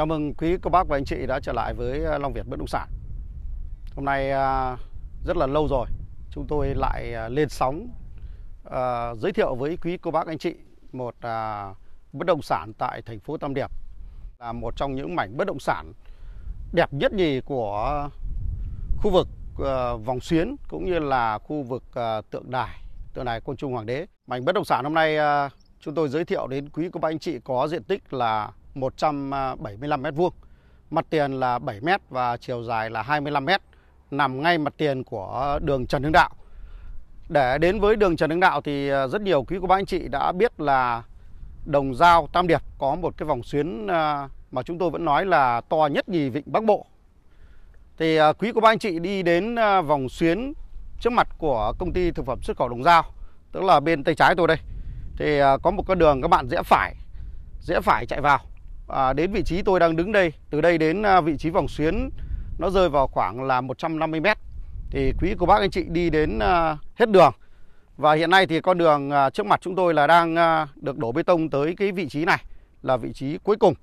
Chào mừng quý cô bác và anh chị đã trở lại với ờ, Long Việt Bất Động Sản Hôm nay ờ, rất là lâu rồi Chúng tôi lại ờ, lên sóng giới thiệu với quý cô bác anh chị Một bất động sản tại thành phố Tam Điệp Là một trong những mảnh bất động sản đẹp nhất nhì của khu vực Vòng Xuyến Cũng như là khu vực Tượng Đài, Tượng Đài quân Trung Hoàng Đế Mảnh bất động sản hôm nay chúng tôi giới thiệu đến quý cô bác anh chị có diện tích là 175 à, m2, mặt tiền là 7 m và chiều dài là 25 m, nằm ngay mặt tiền của đường Trần Hưng Đạo. Để đến với đường Trần Hưng Đạo thì à, rất nhiều quý cô bác anh chị đã biết là Đồng Giao Tam Điệp có một cái vòng xuyến à, mà chúng tôi vẫn nói là to nhất nhì vịnh Bắc Bộ. Thì quý cô bác anh chị đi đến vòng xuyến trước mặt của công ty thực phẩm xuất khẩu Đồng Giao, tức là bên tay trái tôi đây. Thì có một con đường các bạn rẽ phải, rẽ phải chạy vào à, đến vị trí tôi đang đứng đây từ đây đến à, vị trí vòng xuyến nó rơi vào khoảng là 150 mét thì quý cô bác anh chị đi đến à, hết đường và hiện nay thì con đường à, trước mặt chúng tôi là đang à, được đổ bê tông tới cái vị trí này là vị trí cuối cùng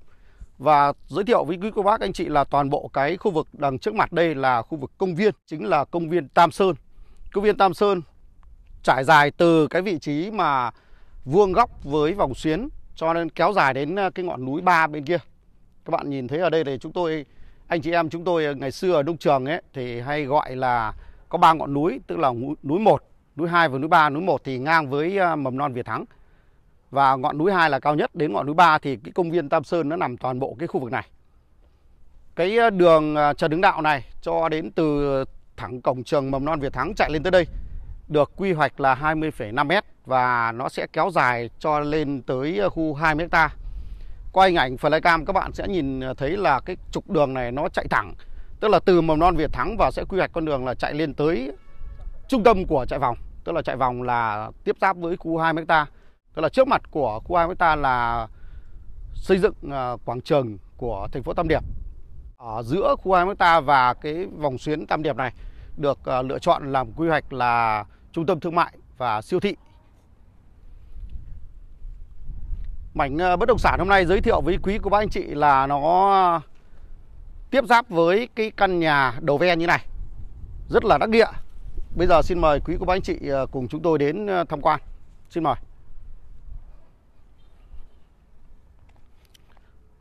và giới thiệu với quý cô bác anh chị là toàn bộ cái khu vực đằng trước mặt đây là khu vực công viên chính là công viên Tam Sơn công viên Tam Sơn trải dài từ cái vị trí mà vuông góc với vòng xuyến cho nên kéo dài đến ờ, cái ngọn núi ba bên kia các bạn nhìn thấy ở đây thì chúng tôi anh chị em chúng tôi ờ, ngày xưa ở nông trường ấy thì hay gọi là có ba ngọn núi tức là núi 1, núi 2 và núi 3, núi 1 thì ngang với ờ, mầm non Việt Thắng. Và ngọn núi 2 là cao nhất, đến ngọn núi 3 thì cái công viên Tam Sơn nó nằm toàn bộ cái khu vực này. Cái đường Trần Hưng Đạo này cho đến từ thẳng cổng trường mầm non Việt Thắng chạy lên tới đây được quy hoạch là 20,5 mét và nó sẽ kéo dài cho lên tới ờ, khu 20 hecta. Qua hình ảnh flycam các bạn sẽ nhìn ờ, thấy là cái trục đường này nó chạy thẳng, tức là từ mầm non Việt Thắng và sẽ quy hoạch con đường là chạy lên tới trung tâm của chạy vòng, tức là chạy vòng là tiếp giáp với khu 20 hecta. Tức là trước mặt của khu 20 hecta là xây dựng ờ, quảng trường của thành phố Tam Điệp. Ở giữa khu 20 hecta và cái vòng xuyến Tam Điệp này được lựa chọn làm quy hoạch là trung tâm thương mại và siêu thị Mảnh ờ, bất động sản hôm nay giới thiệu với quý của bác anh chị là nó tiếp giáp với cái căn nhà đầu ve như này. Rất là đắc địa. Bây giờ xin mời quý của bác anh chị ờ, cùng chúng tôi đến ờ, tham quan. Xin mời.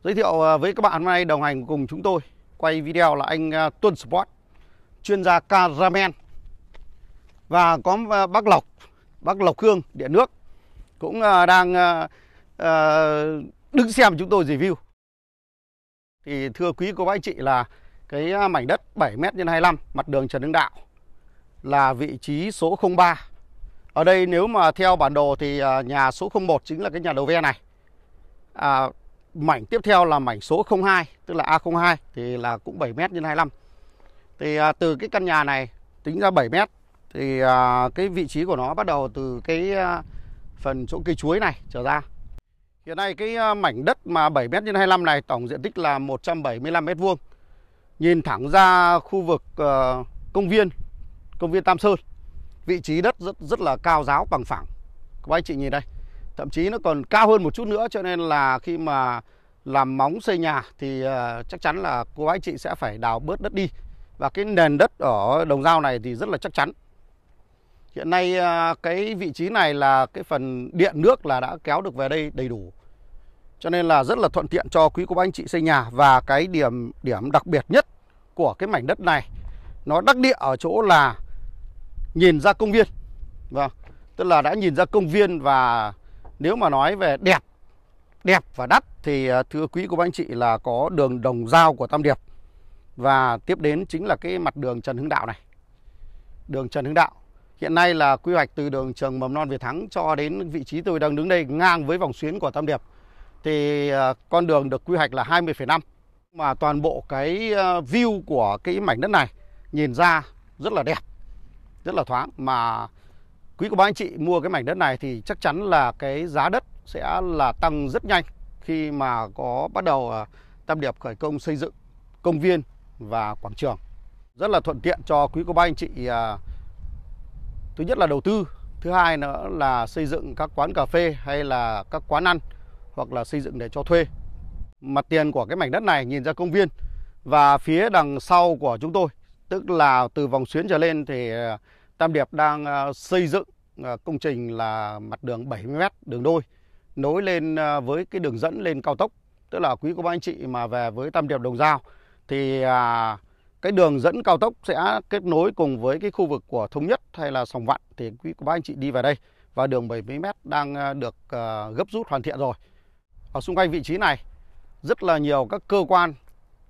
Giới thiệu với các bạn hôm nay đồng hành cùng chúng tôi quay video là anh Tuân Sport, chuyên gia cameraman và có bác Lộc, bác Lộc hương điện nước cũng đang Ờ, đứng xem chúng tôi review thì thưa quý cô bác anh chị là cái à, mảnh đất 7 m x 25 mặt đường Trần Hưng Đạo là vị trí số 03. Ở đây nếu mà theo bản đồ thì à, nhà số 01 chính là cái nhà đầu ve này. À, mảnh tiếp theo là mảnh số 02 tức là A02 thì là cũng 7 m x 25. Thì à, từ cái căn nhà này tính ra 7 m thì à, cái vị trí của nó bắt đầu từ cái à, phần chỗ cây chuối này trở ra Hiện nay cái ờ, mảnh đất mà 7 m x 25 này tổng diện tích là 175 m vuông. Nhìn thẳng ra khu vực ờ, công viên, công viên Tam Sơn. Vị trí đất rất rất là cao giáo bằng phẳng. Các anh chị nhìn đây. Thậm chí nó còn cao hơn một chút nữa cho nên là khi mà làm móng xây nhà thì ờ, chắc chắn là cô anh chị sẽ phải đào bớt đất đi. Và cái nền đất ở Đồng Giao này thì rất là chắc chắn Hiện nay à, cái vị trí này là cái phần điện nước là đã kéo được về đây đầy đủ. Cho nên là rất là thuận tiện cho quý cô bác anh chị xây nhà và cái điểm điểm đặc biệt nhất của cái mảnh đất này nó đắc địa ở chỗ là nhìn ra công viên. Vâng, tức là đã nhìn ra công viên và nếu mà nói về đẹp đẹp và đắt thì à, thưa quý cô bác anh chị là có đường đồng giao của Tam Điệp và tiếp đến chính là cái mặt đường Trần Hưng Đạo này. Đường Trần Hưng Đạo Hiện nay là quy hoạch từ đường trường mầm non Việt Thắng cho đến vị trí tôi đang đứng đây ngang với vòng xuyến của Tam Điệp. Thì à, con đường được quy hoạch là 20,5 mà toàn bộ cái à, view của cái mảnh đất này nhìn ra rất là đẹp, rất là thoáng mà quý cô bác anh chị mua cái mảnh đất này thì chắc chắn là cái giá đất sẽ là tăng rất nhanh khi mà có bắt đầu à, Tam Điệp khởi công xây dựng công viên và quảng trường. Rất là thuận tiện cho quý cô bác anh chị thứ nhất là đầu tư thứ hai nữa là xây dựng các quán cà phê hay là các quán ăn hoặc là xây dựng để cho thuê mặt tiền của cái mảnh đất này nhìn ra công viên và phía đằng sau của chúng tôi tức là từ vòng xuyến trở lên thì ờ, Tam Điệp đang ờ, xây dựng ờ, công trình là mặt đường 70m đường đôi nối lên với cái đường dẫn lên cao tốc tức là quý cô bác anh chị mà về với Tam Điệp Đồng Giao thì à, cái đường dẫn cao tốc sẽ kết nối cùng với cái khu vực của Thống Nhất hay là Sòng Vạn thì quý các anh chị đi vào đây và đường 70m đang ờ, được ờ, gấp rút hoàn thiện rồi. Ở xung quanh vị trí này rất là nhiều các cơ quan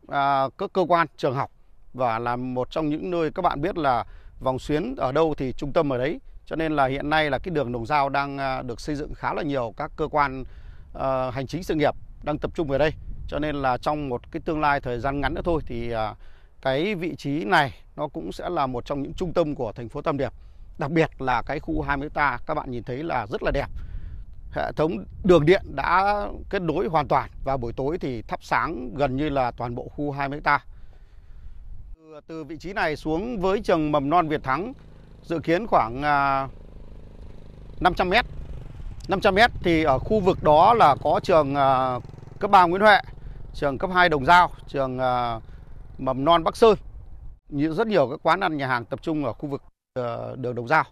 à, các cơ quan trường học và là một trong những nơi các bạn biết là vòng xuyến ở đâu thì trung tâm ở đấy. Cho nên là hiện nay là cái đường Đồng Giao đang ờ, được xây dựng khá là nhiều các cơ quan hành chính sự nghiệp đang tập trung về đây. Cho nên là trong một cái tương lai thời gian ngắn nữa thôi thì cái vị trí này nó cũng sẽ là một trong những trung tâm của thành phố Tam Điệp. Đặc biệt là cái khu 20 ta các bạn nhìn thấy là rất là đẹp. Hệ thống đường điện đã kết nối hoàn toàn và buổi tối thì thắp sáng gần như là toàn bộ khu 20 ta. Từ, từ vị trí này xuống với trường mầm non Việt Thắng dự kiến khoảng 500 m. 500 m thì ở khu vực đó là có trường à, cấp 3 Nguyễn Huệ, trường cấp 2 Đồng Giao, trường à, mầm non Bắc Sơn. như rất nhiều các quán ăn nhà hàng tập trung ở khu vực ờ, đường Đồng Giao.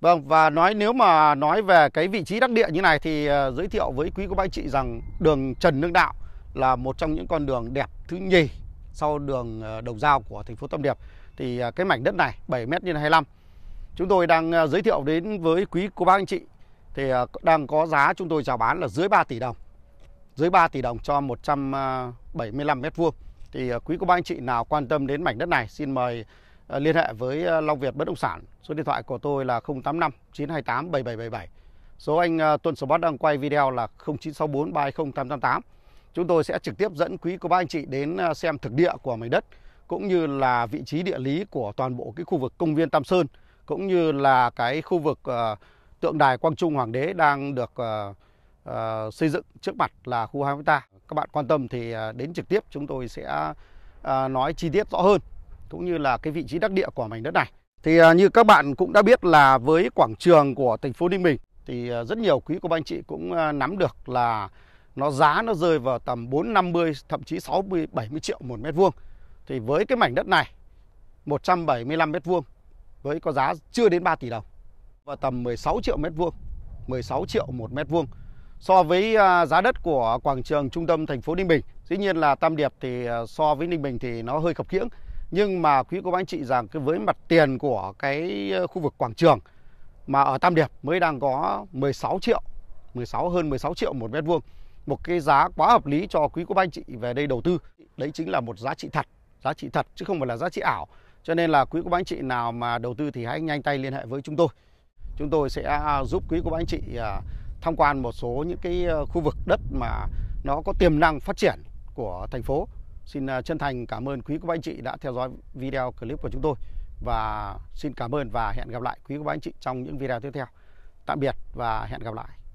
Vâng và nói nếu mà nói về cái vị trí đắc địa như này thì ờ, giới thiệu với quý cô bác chị rằng đường Trần Hưng Đạo là một trong những con đường đẹp thứ nhì sau đường ờ, Đồng Giao của thành phố Tâm Điệp. Thì cái mảnh đất này 7 m x 25 chúng tôi đang giới thiệu đến với quý cô bác anh chị thì đang có giá chúng tôi chào bán là dưới 3 tỷ đồng. Dưới 3 tỷ đồng cho 175 mét vuông. Thì ờ, quý cô bác anh chị nào quan tâm đến mảnh đất này xin mời ờ, liên hệ với ờ, Long Việt Bất Động Sản. Số điện thoại của tôi là 085 928 7777. Số anh Tuấn Sport đang quay video là 0964 308888. Chúng tôi sẽ trực tiếp dẫn quý cô bác anh chị đến xem thực địa của mảnh đất cũng như là vị trí địa lý của toàn bộ cái khu vực công viên Tam Sơn cũng như là cái khu vực uh, tượng đài Quang Trung Hoàng đế đang được uh, uh, xây dựng trước mặt là khu 2 hectare các bạn quan tâm thì à, đến trực tiếp chúng tôi sẽ à, nói chi tiết rõ hơn cũng như là cái vị trí đắc địa của mảnh đất này. Thì à, như các bạn cũng đã biết là với quảng trường của thành phố Ninh Bình thì rất nhiều quý cô anh chị cũng nắm được là nó giá nó rơi vào tầm 450 thậm chí 60 70 triệu một mét vuông. Thì với cái mảnh đất này 175 mét vuông với có giá chưa đến 3 tỷ đồng và tầm 16 triệu mét vuông, 16 triệu một mét vuông So với à, giá đất của quảng trường trung tâm thành phố Ninh Bình, dĩ nhiên là Tam Điệp thì à, so với Ninh Bình thì nó hơi khập khiễng. Nhưng mà quý cô bác anh chị rằng cái với mặt tiền của cái à, khu vực quảng trường mà ở Tam Điệp mới đang có 16 triệu, 16 hơn 16 triệu một mét vuông. Một cái giá quá hợp lý cho quý cô bác anh chị về đây đầu tư. Đấy chính là một giá trị thật, giá trị thật chứ không phải là giá trị ảo. Cho nên là quý cô bác anh chị nào mà đầu tư thì hãy nhanh tay liên hệ với chúng tôi. Chúng tôi sẽ giúp quý cô bác anh chị tham quan một số những cái ờ, khu vực đất mà nó có tiềm năng phát triển của thành phố. Xin ờ, chân thành cảm ơn quý các anh chị đã theo dõi video clip của chúng tôi và xin cảm ơn và hẹn gặp lại quý các anh chị trong những video tiếp theo. Tạm biệt và hẹn gặp lại.